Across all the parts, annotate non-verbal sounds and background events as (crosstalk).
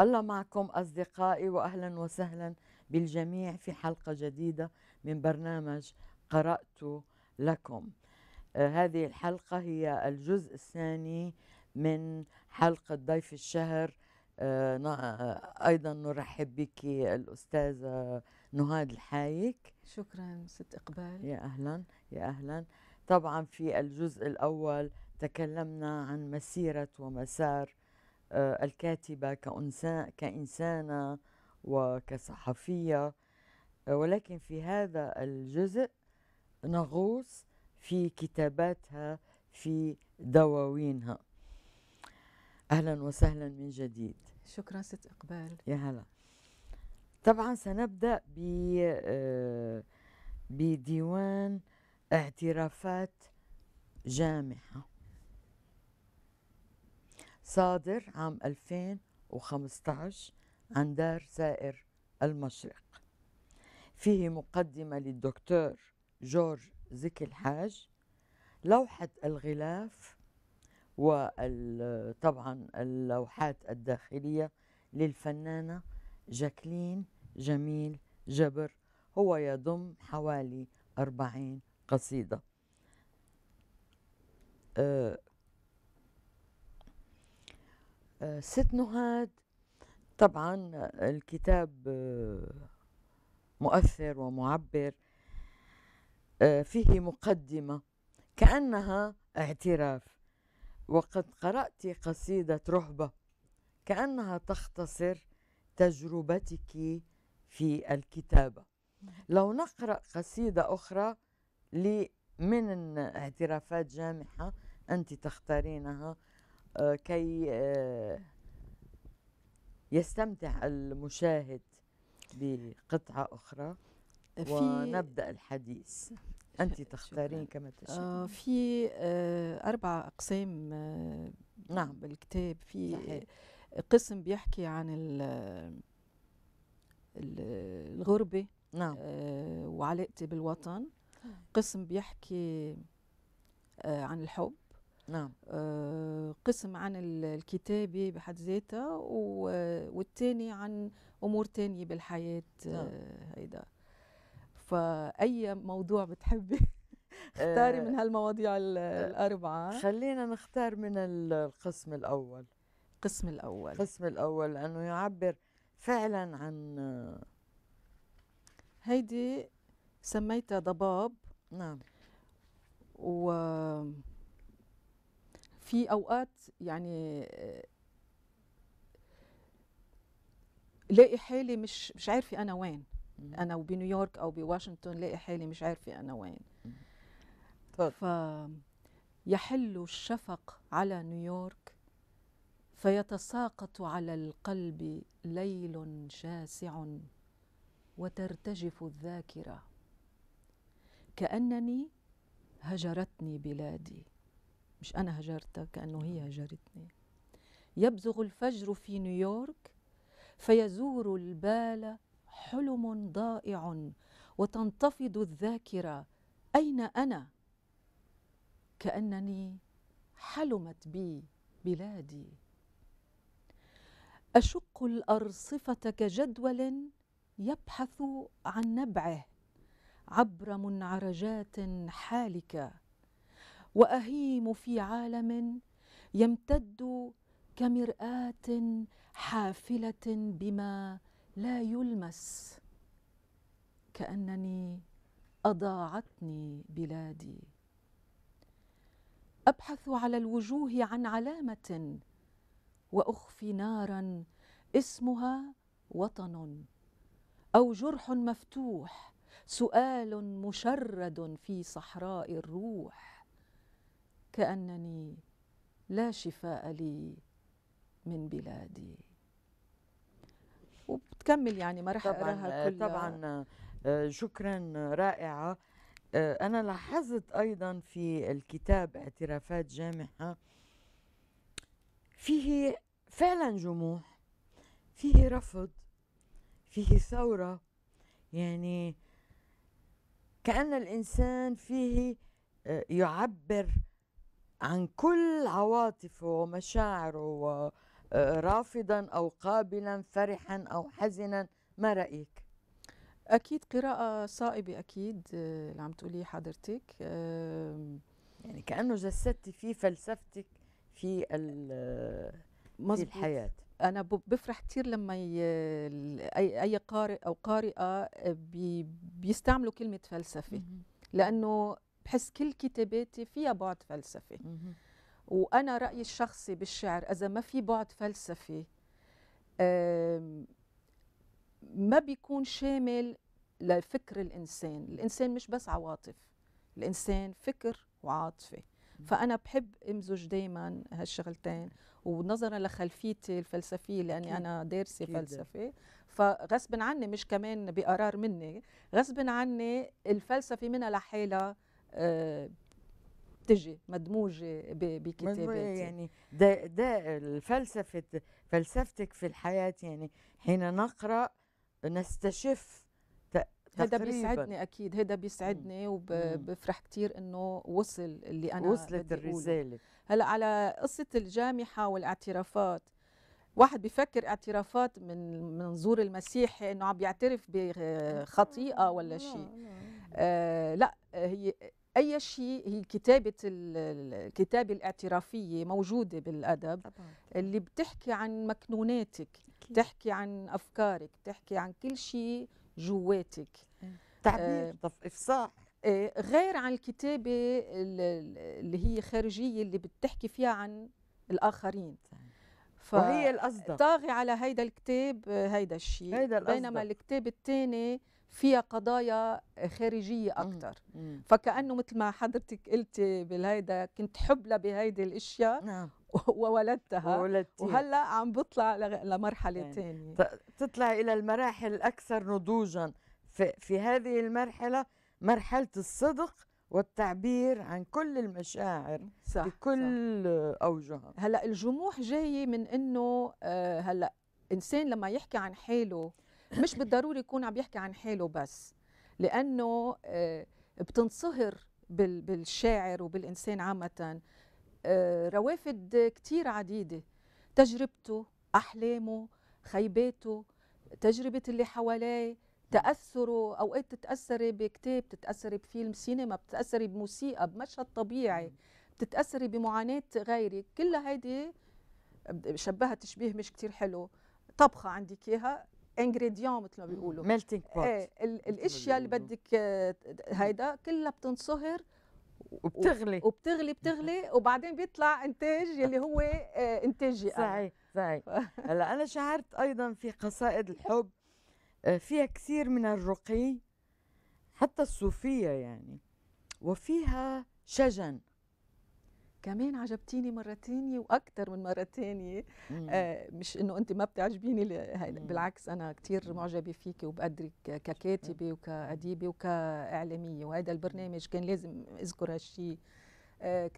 الله معكم أصدقائي وأهلا وسهلا بالجميع في حلقة جديدة من برنامج قرأت لكم آه، هذه الحلقة هي الجزء الثاني من حلقة ضيف الشهر آه، آه، أيضا نرحب بك الأستاذة نهاد الحايك شكرا ست إقبال يا أهلا يا أهلا طبعا في الجزء الأول تكلمنا عن مسيرة ومسار آه، الكاتبة كإنسانة وكصحفية آه، ولكن في هذا الجزء نغوص في كتاباتها في دواوينها أهلا وسهلا من جديد شكرا ست إقبال يا هلا طبعا سنبدأ ب آه، بديوان اعترافات جامحة صادر عام 2015 عن دار سائر المشرق فيه مقدمة للدكتور جورج زكي الحاج لوحة الغلاف وطبعا اللوحات الداخلية للفنانة جاكلين جميل جبر هو يضم حوالي أربعين قصيدة آه، آه، ست نهاد طبعا آه، الكتاب آه، مؤثر ومعبر فيه مقدمه كانها اعتراف وقد قرات قصيده رهبه كانها تختصر تجربتك في الكتابه لو نقرا قصيده اخرى من اعترافات جامحه انت تختارينها آه، كي آه، يستمتع المشاهد بقطعة أخرى ونبدأ الحديث أنت (laughs) تختارين كما تشاء آه في آه، أربع أقسام نعم بالكتاب في صحيح. قسم بيحكي عن الغربة نعم وعلاقتي بالوطن قسم بيحكي عن الحب نعم آه، قسم عن الكتابة بحد ذاتها والتاني عن أمور تانية بالحياة آه، نعم. هيدا فأي موضوع بتحبي (laughs) اختاري آه، من هالمواضيع الأربعة خلينا نختار من القسم الأول القسم الأول القسم الأول لأنه يعبر فعلا عن هيدي سميتها ضباب نعم و في اوقات يعني آه، لاقي حالي مش مش عارفه انا وين انا وبنيويورك او بواشنطن لاقي حالي مش عارفه انا وين ف يحل الشفق على نيويورك فيتساقط على القلب ليل شاسع وترتجف الذاكره كانني هجرتني بلادي مش أنا هجرتها كأنه هي هجرتني يبزغ الفجر في نيويورك فيزور البال حلم ضائع وتنتفض الذاكرة أين أنا؟ كأنني حلمت بي بلادي أشق الأرصفة كجدول يبحث عن نبعه عبر منعرجات حالكه واهيم في عالم يمتد كمراه حافله بما لا يلمس كانني اضاعتني بلادي ابحث على الوجوه عن علامه واخفي نارا اسمها وطن او جرح مفتوح سؤال مشرد في صحراء الروح كانني لا شفاء لي من بلادي وبتكمل يعني ما راح اقراها كلها طبعا آه، شكرا رائعه آه، انا لاحظت ايضا في الكتاب اعترافات جامحه فيه فعلا جموح فيه رفض فيه ثوره يعني كأن الإنسان فيه آه، يعبر عن كل عواطفه ومشاعره آه، رافضا أو قابلا فرحا أو حزنا ما رأيك؟ أكيد قراءة صائبة أكيد آه، اللي عم تقوليه حضرتك يعني كأنه جسدتي في فلسفتك في, في الحياة انا بفرح كثير لما ي... اي قارئ او قارئه بي... بيستعملوا كلمه فلسفه لانه بحس كل كتاباتي فيها بعد فلسفي وانا رايي الشخصي بالشعر اذا ما في بعد فلسفي ما بيكون شامل لفكر الانسان الانسان مش بس عواطف الانسان فكر وعاطفه فانا بحب امزج دائما هالشغلتين ونظرا لخلفيتي الفلسفيه لاني انا دارسه فلسفه فغصب عني مش كمان بقرار مني غصب عني الفلسفه منها لحالها تجي مدموجه بكتاباتي يعني ده ده الفلسفه فلسفتك في الحياه يعني حين نقرا نستشف هذا بيسعدني اكيد هذا بيسعدني وبفرح كثير انه وصل اللي انا وصلت الرساله هلا على قصه الجامحه والاعترافات واحد بيفكر اعترافات من منظور المسيحي انه عم بيعترف بخطيئه ولا شيء آه لا هي اي شيء هي كتابه الكتابه الاعترافيه موجوده بالادب طبعا. اللي بتحكي عن مكنوناتك أكيد. بتحكي عن افكارك بتحكي عن كل شيء جواتك إيه. تعبير آه افصاح آه غير عن الكتابه اللي هي خارجيه اللي بتحكي فيها عن الاخرين ف... وهي الأصدق طاغي على هيدا الكتاب آه، هيدا الشيء هيدا الأصدق. بينما الكتاب الثاني فيها قضايا خارجية اكثر فكأنه مثل ما حضرتك قلتي بالهيدا كنت حبلة بهيدي الأشياء نعم. (laughs) وولدتها وولدتي. وهلا عم بطلع لمرحلة يعني. تطلع إلى المراحل الأكثر نضوجا في, في هذه المرحلة مرحلة الصدق والتعبير عن كل المشاعر صح بكل صح. أوجهها هلا الجموح جاي من إنه آه، هلا إنسان لما يحكي عن حاله مش بالضروري يكون عم يحكي عن حاله بس لانه آه، بتنصهر بالشاعر وبالانسان عامه آه، روافد كتير عديده تجربته احلامه خيباته تجربه اللي حواليه تاثره اوقات تتاثري بكتاب تتاثري بفيلم سينما بتتاثري بموسيقى بمشهد طبيعي بتتاثري بمعاناه غيرك كل هيدي آه، شبهها تشبيه مش كتير حلو طبخه عندك اياها انجريديون مثل ما بيقولوا ميلتينج بوت ايه الاشياء اللي بدك آه، هيدا كلها بتنصهر وبتغلي وبتغلي بتغلي وبعدين بيطلع انتاج يلي هو آه، انتاجي صحيح صحيح (laughs) هلا انا شعرت ايضا في قصائد الحب آه، فيها كثير من الرقي حتى الصوفيه يعني وفيها شجن كمان عجبتيني مرة تانية وأكثر من مرة تانية آه مش إنه أنت ما بتعجبيني بالعكس أنا كثير معجبة فيكي وبقدرك ككاتبة وكأديبة وكإعلامية وهذا البرنامج كان لازم أذكر هالشيء آه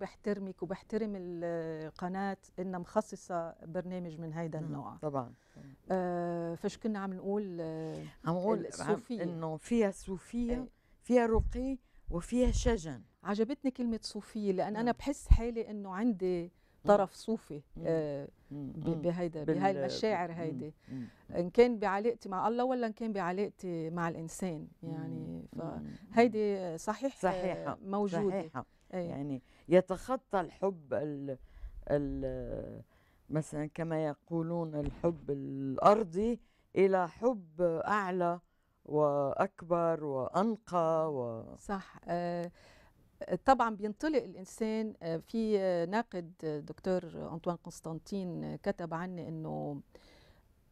بحترمك وبحترم القناة إنها مخصصة برنامج من هيدا النوع طبعا آه فش كنا عم نقول آه عم نقول آه، إنه فيها صوفية إيه. فيها رقي وفيها شجن عجبتني كلمة صوفية لأن أنا نعم. بحس حالي أنه عندي طرف صوفي آه بهيدا بهاي المشاعر هيدي إن كان بعلاقتي مع الله ولا إن كان بعلاقتي مع الإنسان يعني فهيدي صحيح آه، صحيحة موجودة صحيحة إيه. يعني يتخطى الحب الـ الـ مثلا كما يقولون الحب الأرضي إلى حب أعلى واكبر وانقى و... صح آه، طبعا بينطلق الانسان آه، في آه، ناقد دكتور انطوان قسطنطين كتب عنه انه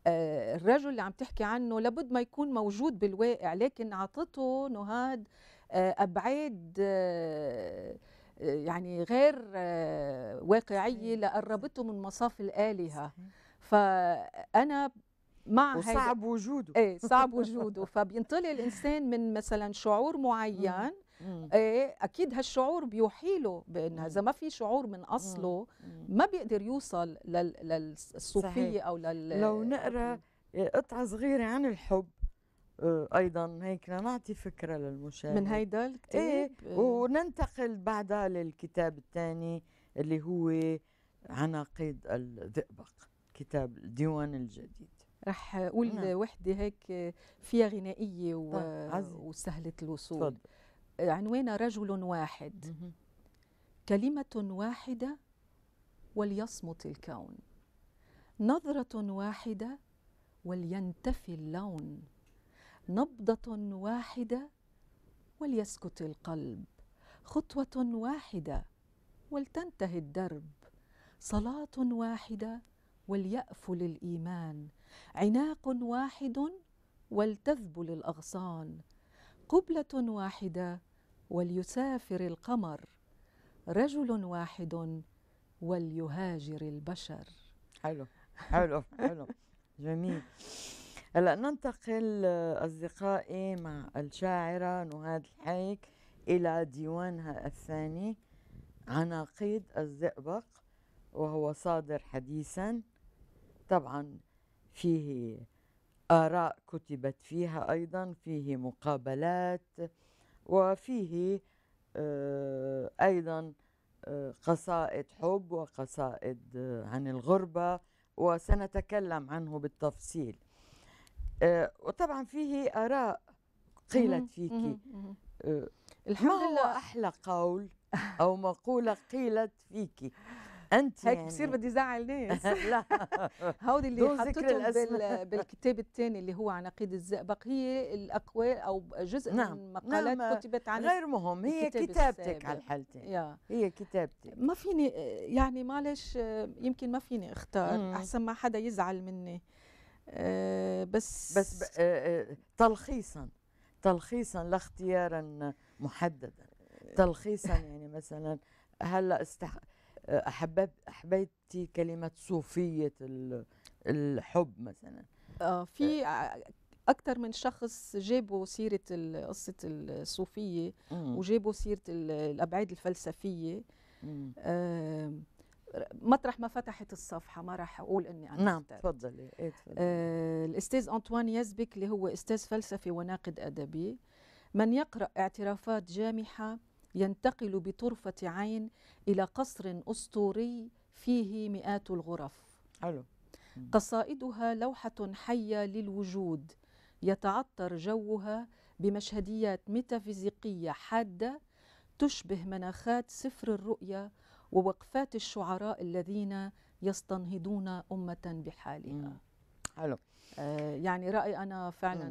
الرجل اللي عم تحكي عنه لابد ما يكون موجود بالواقع لكن عطته نهاد ابعاد يعني غير واقعيه لقربته من مصاف الالهه فانا مع وصعب وجوده ايه صعب (laughs) وجوده فبينطلق الانسان من مثلا شعور معين ايه اكيد هالشعور له بانه اذا ما في شعور من اصله ما بيقدر يوصل للصوفيه او لل لو نقرا إيه، قطعه صغيره عن الحب آه، ايضا هيك لنعطي فكره للمشاهد من هيدا الكتاب ايه وننتقل بعدها للكتاب الثاني اللي هو عناقيد الذئبق كتاب الديوان الجديد راح اقول نعم. وحده هيك فيها غنائيه و... طيب، وسهله الوصول فضل. عنوانها رجل واحد مه. كلمه واحده وليصمت الكون نظره واحده ولينتفي اللون نبضه واحده وليسكت القلب خطوه واحده ولتنتهي الدرب صلاه واحده وليأفل الإيمان عناق واحد ولتذبل الأغصان قبلة واحدة وليسافر القمر رجل واحد وليهاجر البشر حلو حلو حلو جميل هلا ننتقل آه، اصدقائي مع الشاعره نهاد الحيك الى ديوانها الثاني عناقيد الزئبق وهو صادر حديثا طبعا فيه آراء كتبت فيها أيضا فيه مقابلات وفيه آه، أيضا آه، قصائد حب وقصائد آه، عن الغربة وسنتكلم عنه بالتفصيل وطبعا فيه آراء قيلت فيك الحمد لله أحلى قول أو مقولة قيلت فيك (laughs) انت هيك يعني. بصير بدي زعل ناس (laughs) لا (laughs) هودي اللي حطيتهم بال... (laughs) بالكتاب الثاني اللي هو عن عقيد الزئبق هي الاقوال او جزء نعم. من مقالات نعم. كتبت عن غير مهم هي كتابتك على الحالتين يا. هي كتابتك ما فيني يعني معلش يمكن ما فيني اختار مم. احسن ما حدا يزعل مني أه بس بس ب... أه, آه، تلخيصا تلخيصا لا اختيارا محددا تلخيصا يعني مثلا هلا استح... احببت احببتي كلمه صوفيه الحب مثلا اه في آه. اكثر من شخص جابوا سيره قصه الصوفيه وجابوا سيره الابعاد الفلسفيه مطرح ما فتحت الصفحه ما راح اقول اني انا نعم تفضلي إيه آه الاستاذ انطوان يزبك اللي هو استاذ فلسفي وناقد ادبي من يقرا اعترافات جامحه ينتقل بطرفة عين إلى قصر أسطوري فيه مئات الغرف حلو قصائدها لوحة حية للوجود يتعطر جوها بمشهديات ميتافيزيقية حادة تشبه مناخات سفر الرؤيا ووقفات الشعراء الذين يستنهضون أمة بحالها حلو آه يعني رأي أنا فعلا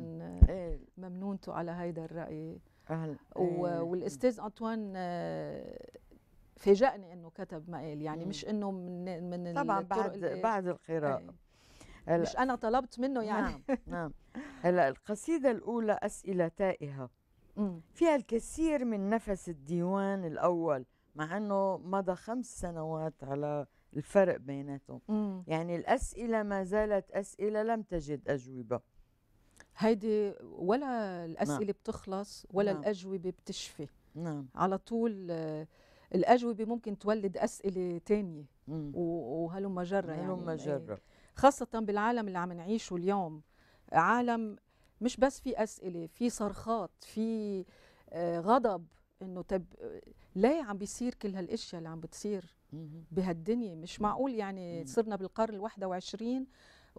ممنونته على هذا الرأي أهل. إيه. والاستاذ انطوان آه، فاجأني انه كتب مقال يعني مش انه من من طبعا بعد بعد القراءه إيه. هل... مش انا طلبت منه يعني نعم (laughs) نعم هلا القصيده الاولى اسئله تائهه فيها الكثير من نفس الديوان الاول مع انه مضى خمس سنوات على الفرق بيناتهم يعني الاسئله ما زالت اسئله لم تجد اجوبه هيدي ولا نعم. الاسئله نعم. بتخلص ولا نعم. الاجوبه بتشفي نعم على طول الاجوبه ممكن تولد اسئله تانية وهلم جره يعني هلم إيه. جره خاصه بالعالم اللي عم نعيشه اليوم عالم مش بس في اسئله في صرخات في آه، غضب انه طب ليه عم بيصير كل هالاشياء اللي عم بتصير بهالدنيا مش معقول يعني صرنا بالقرن ال21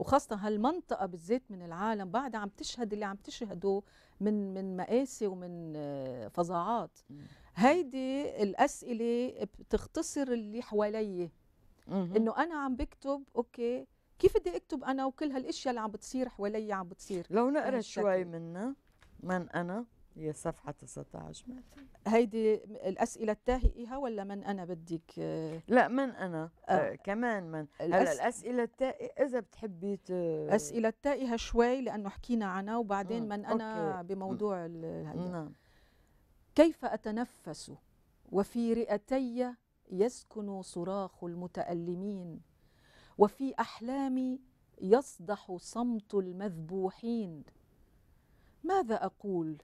وخاصه هالمنطقه بالذات من العالم بعد عم تشهد اللي عم تشهده من من مآسي ومن آه، فظاعات هيدي الاسئله بتختصر اللي حوالي انه انا عم بكتب اوكي كيف بدي اكتب انا وكل هالاشياء اللي عم بتصير حوالي عم بتصير لو نقرا شوي منها من انا هي صفحة 19 هيدي الأسئلة التاهئة ولا من أنا بدك لا من أنا آه. آه، كمان من هلا الأسئلة التائهة إذا بتحبي ت... أسئلة التائهة شوي لأنه حكينا عنها وبعدين من أنا أوكي. بموضوع نعم كيف أتنفس وفي رئتي يسكن صراخ المتألمين وفي أحلامي يصدح صمت المذبوحين ماذا أقول؟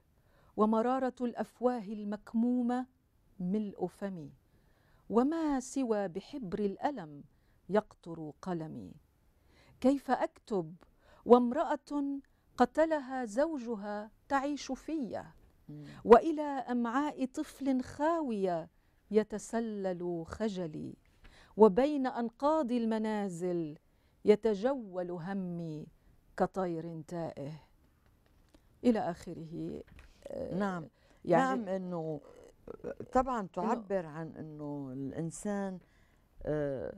ومرارة الأفواه المكمومة ملء فمي وما سوى بحبر الألم يقطر قلمي كيف أكتب وامرأة قتلها زوجها تعيش في وإلى أمعاء طفل خاوية يتسلل خجلي وبين أنقاض المنازل يتجول همي كطير تائه إلى آخره آه، نعم يعني نعم انه آه، طبعا تعبر عن انه الانسان آه،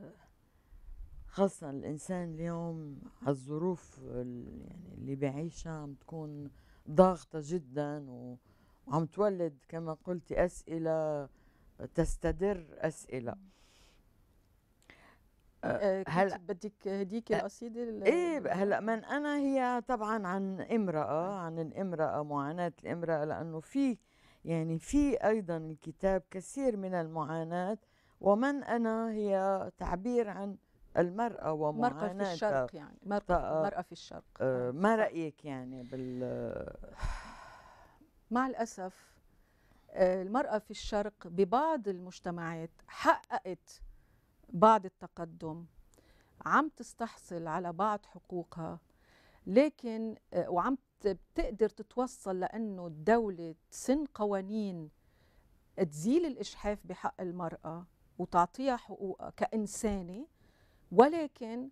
خاصة الإنسان اليوم الظروف يعني اللي بعيشها عم تكون ضاغطة جدا وعم تولد كما قلت أسئلة تستدر أسئلة آه، آه، هل بدك هديك آه، القصيده ايه هلا من انا هي طبعا عن امراه عن الامراه معاناه الامراه لانه في يعني في ايضا الكتاب كثير من المعاناه ومن انا هي تعبير عن المرأة ومعاناتها مرأة في الشرق يعني مرأة, مرأة في الشرق آه ما رأيك يعني بال (sighs) مع الأسف المرأة في الشرق ببعض المجتمعات حققت بعض التقدم عم تستحصل على بعض حقوقها لكن آه، وعم بتقدر تتوصل لأنه الدولة تسن قوانين تزيل الإجحاف بحق المرأة وتعطيها حقوقها كإنسانة ولكن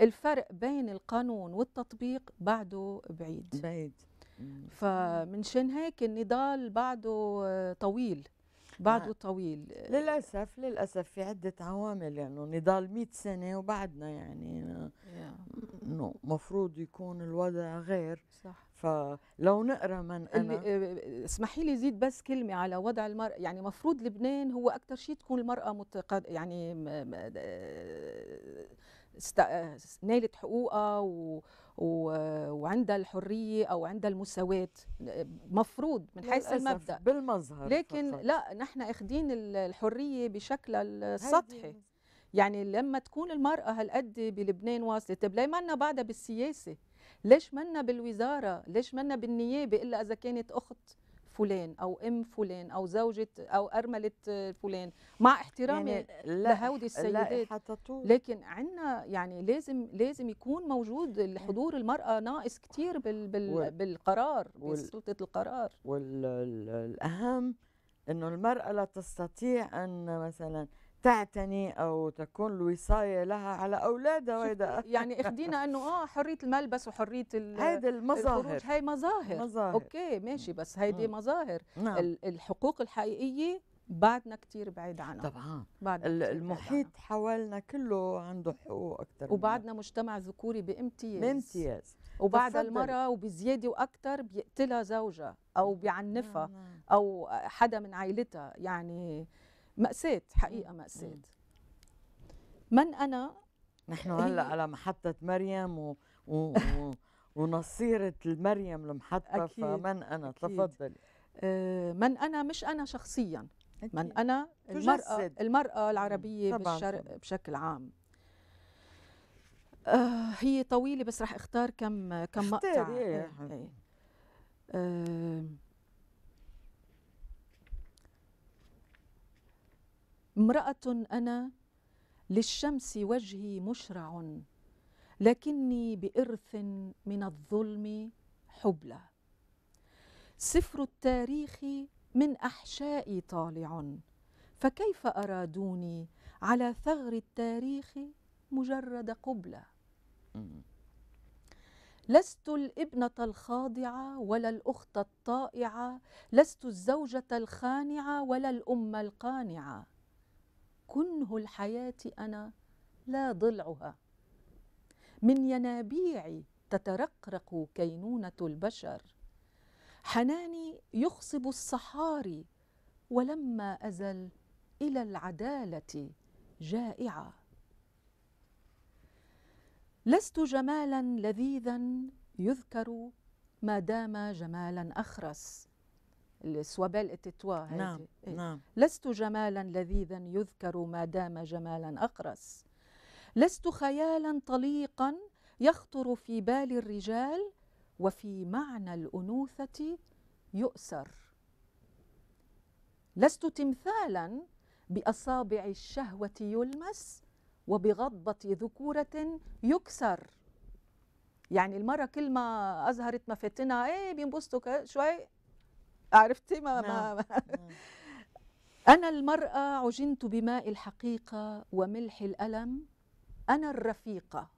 الفرق بين القانون والتطبيق بعده بعيد بعيد فمنشان هيك النضال بعده آه، طويل بعده آه. طويل للاسف للاسف في عده عوامل يعني نضال 100 سنه وبعدنا يعني انه مفروض يكون الوضع غير صح فلو نقرا من انا آه، اسمحي لي زيد بس كلمه على وضع المراه يعني مفروض لبنان هو اكثر شيء تكون المراه متقد يعني آه، نالت حقوقها و... و... وعندها الحريه او عندها المساواه مفروض من حيث المبدا بالمظهر لكن فقط. لا نحن اخذين الحريه بشكلها السطحي يعني لما تكون المرأة هالقد بلبنان واصلة طيب ليه مانا بعدها بالسياسة ليش منا بالوزارة ليش منا بالنيابة إلا إذا كانت أخت فلان او ام فلان او زوجة او ارملة آه، فلان مع احترامي يعني لهودي السيدات لا لكن عندنا يعني لازم لازم يكون موجود إيه. حضور المرأة ناقص كثير بال بال وال بالقرار بسلطة القرار والاهم انه المرأة لا تستطيع ان مثلا تعتني او تكون الوصايه لها على اولادها وهذا يعني اخدينا انه اه حريه الملبس وحريه (laughs) هذا المظاهر هاي مظاهر مظاهر اوكي ماشي بس هيدي مظاهر نعم. الحقوق الحقيقيه بعدنا كثير بعيد عنها طبعا بعد المحيط حوالنا كله عنده حقوق اكثر وبعدنا مجتمع ذكوري بامتياز بامتياز وبعد المرأة وبزيادة وأكثر بيقتلها زوجها أو نعم، بيعنفها نعم. أو حدا من عائلتها يعني مأساة حقيقة مأساة من أنا نحن هلا على محطة مريم و... و... و... (laughs) ونصيرة المريم المحطة أكيد فمن أنا أكيد. تفضل آه من أنا مش أنا شخصيا أكيد. من أنا المرأة المرأة العربية طبعاً بالشرق بشكل عام آه هي طويلة بس رح اختار كم كم مقطع اختار إيه. إيه،, إيه. آه امرأة أنا للشمس وجهي مشرع لكني بإرث من الظلم حبلى سفر التاريخ من أحشائي طالع فكيف أرادوني على ثغر التاريخ مجرد قبلة لست الابنة الخاضعة ولا الأخت الطائعة لست الزوجة الخانعة ولا الأم القانعة كنه الحياة أنا لا ضلعها من ينابيعي تترقرق كينونة البشر حناني يخصب الصحاري ولما أزل إلى العدالة جائعة لست جمالا لذيذا يذكر ما دام جمالا أخرس السوابل التتوا نعم إيه. نعم لست جمالا لذيذا يذكر ما دام جمالا أقرس لست خيالا طليقا يخطر في بال الرجال وفي معنى الأنوثة يؤسر لست تمثالا بأصابع الشهوة يلمس وبغضبة ذكورة يكسر يعني المرة كل ما أظهرت مفاتنها إيه بينبسطوا شوي عرفتي ما, ما, نعم. ما (laughs) نعم. أنا المرأة عجنت بماء الحقيقة وملح الألم أنا الرفيقة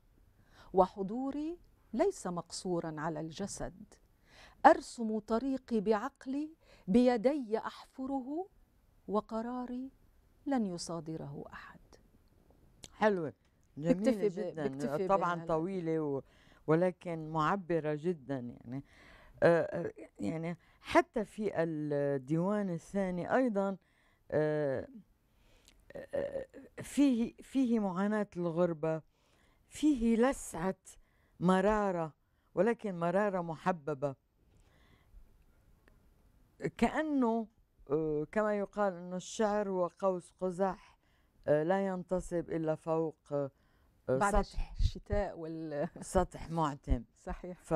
وحضوري ليس مقصورا على الجسد أرسم طريقي بعقلي بيدي أحفره وقراري لن يصادره أحد حلوة جميلة جدا طبعا طويلة و... ولكن معبرة جدا يعني آه, آه، يعني حتى في الديوان الثاني أيضا آه، آه، آه، فيه فيه معاناة الغربة فيه لسعة مرارة ولكن مرارة محببة كأنه كما يقال أن الشعر هو قوس قزح لا ينتصب إلا فوق بعد سطح الشتاء وال سطح معتم (laughs) صحيح ف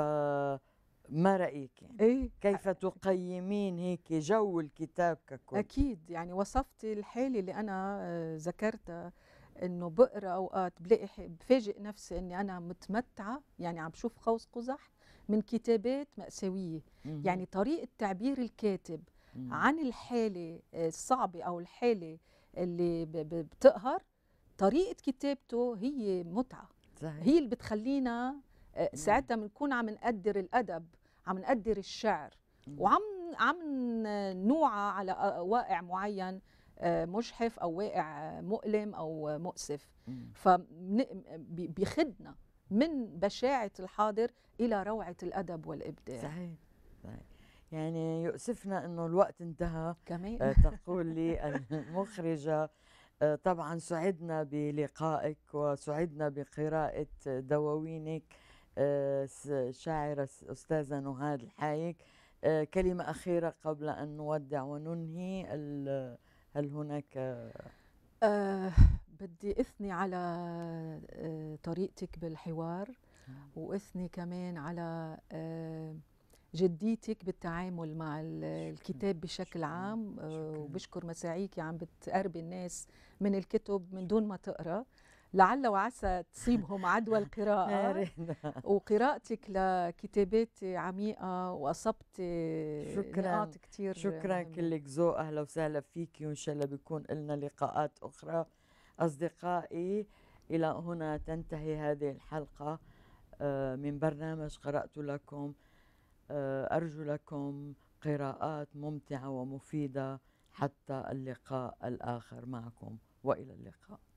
ما رايك يعني؟ إيه؟ كيف تقيمين هيك جو الكتاب ككل اكيد يعني وصفتي الحاله اللي انا آه، ذكرتها آه، انه بقرا اوقات بلاقي بفاجئ نفسي اني انا متمتعه يعني عم بشوف قوس قزح من كتابات ماساويه يعني طريقه تعبير الكاتب عن الحاله آه، الصعبه او الحاله اللي بتقهر طريقه كتابته هي متعه صحيح. هي اللي بتخلينا نعم. ساعتها بنكون عم نقدر الادب عم نقدر الشعر وعم عم نوعى على واقع معين آه، مجحف او واقع مؤلم او مؤسف فبيخدنا من بشاعه الحاضر الى روعه الادب والابداع صحيح, صحيح. يعني يؤسفنا انه الوقت انتهى كمان آه، تقول لي (laughs) المخرجه آه، طبعا سعدنا بلقائك وسعدنا بقراءه دواوينك الشاعرة آه، أستاذة نهاد الحايك آه، كلمة أخيرة قبل أن نودع وننهي هل هناك أه بدي أثني على آه، طريقتك بالحوار وأثني كمان على جديتك بالتعامل مع الكتاب بشكل عام وبشكر مساعيك عم بتقربي الناس من الكتب من دون ما تقرأ لعل وعسى تصيبهم عدوى القراءة وقراءتك لكتابات عميقة وأصبت شكرا نقاط كتير شكرا كلك ذوق أهلا وسهلا فيكي وإن شاء الله بيكون لنا لقاءات أخرى أصدقائي إلى هنا تنتهي هذه الحلقة آه، من برنامج قرأت لكم آه، أرجو لكم قراءات ممتعة ومفيدة حتى اللقاء الآخر معكم وإلى اللقاء